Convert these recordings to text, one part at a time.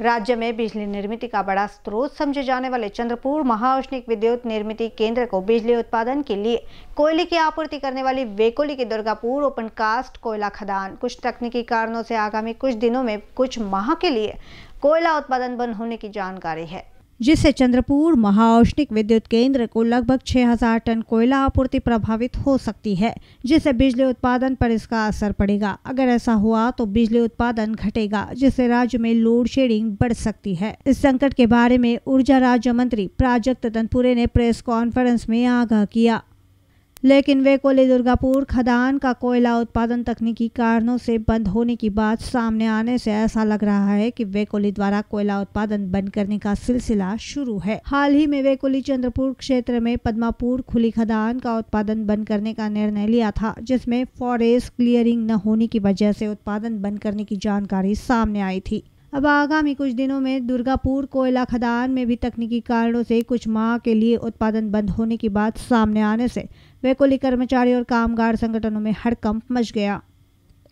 राज्य में बिजली निर्मित का बड़ा स्रोत समझे जाने वाले चंद्रपुर महाऔष्णिक विद्युत निर्मित केंद्र को बिजली उत्पादन के लिए कोयले की आपूर्ति करने वाली वेकोली के दुर्गापुर ओपन कास्ट कोयला खदान कुछ तकनीकी कारणों से आगामी कुछ दिनों में कुछ माह के लिए कोयला उत्पादन बंद होने की जानकारी है जिससे चंद्रपुर महाऔष्णिक विद्युत केंद्र को लगभग 6000 टन कोयला आपूर्ति प्रभावित हो सकती है जिससे बिजली उत्पादन पर इसका असर पड़ेगा अगर ऐसा हुआ तो बिजली उत्पादन घटेगा जिससे राज्य में लोड शेडिंग बढ़ सकती है इस संकट के बारे में ऊर्जा राज्य मंत्री प्राजक्त तनपुरे ने प्रेस कॉन्फ्रेंस में आगाह किया लेकिन वे कोले दुर्गापुर खदान का कोयला उत्पादन तकनीकी कारणों से बंद होने की बात सामने आने से ऐसा लग रहा है कि वे कोली द्वारा कोयला उत्पादन बंद करने का सिलसिला शुरू है हाल ही में वे कोली चंद्रपुर क्षेत्र में पदमापुर खुली खदान का उत्पादन बंद करने का निर्णय लिया था जिसमें फॉरेस्ट क्लियरिंग न होने की वजह से उत्पादन बंद करने की जानकारी सामने आई थी अब आगामी कुछ दिनों में दुर्गापुर कोयला खदान में भी तकनीकी कारणों से कुछ माह के लिए उत्पादन बंद होने की बात सामने आने से वे कर्मचारी और कामगार संगठनों में हड़कंप मच गया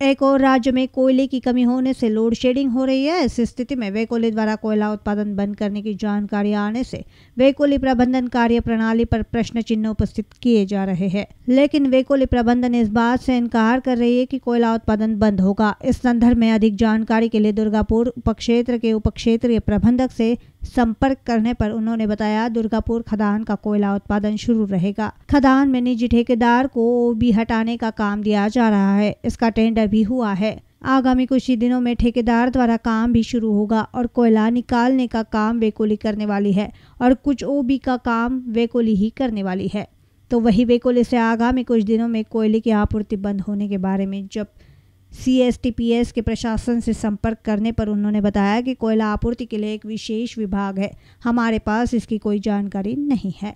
एक और राज्य में कोयले की कमी होने से लोड शेडिंग हो रही है इस स्थिति में वे कोयले द्वारा कोयला उत्पादन बंद करने की जानकारी आने से वे प्रबंधन कार्य प्रणाली पर प्रश्न चिन्ह उपस्थित किए जा रहे हैं लेकिन वे प्रबंधन इस बात से इनकार कर रही है कि कोयला उत्पादन बंद होगा इस संदर्भ में अधिक जानकारी के लिए दुर्गापुर उपक्षेत्र के उपक्षेत्रीय प्रबंधक से संपर्क करने पर उन्होंने बताया दुर्गापुर खदान का कोयला उत्पादन शुरू रहेगा खदान में निजी ठेकेदार को भी हटाने का काम दिया जा रहा है इसका टेंडर भी हुआ है आगामी कुछ ही दिनों में ठेकेदार द्वारा काम भी शुरू होगा और कोयला निकालने का काम वेकोली करने वाली है और कुछ ओबी का काम वेकोली ही करने वाली है तो वही वेकोली से आगामी कुछ दिनों में कोयले की आपूर्ति बंद होने के बारे में जब सीएसटीपीएस के प्रशासन से संपर्क करने पर उन्होंने बताया कि कोयला आपूर्ति के लिए एक विशेष विभाग है हमारे पास इसकी कोई जानकारी नहीं है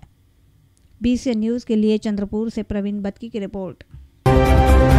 बीसीएन न्यूज़ के लिए चंद्रपुर से प्रवीण बत्की की रिपोर्ट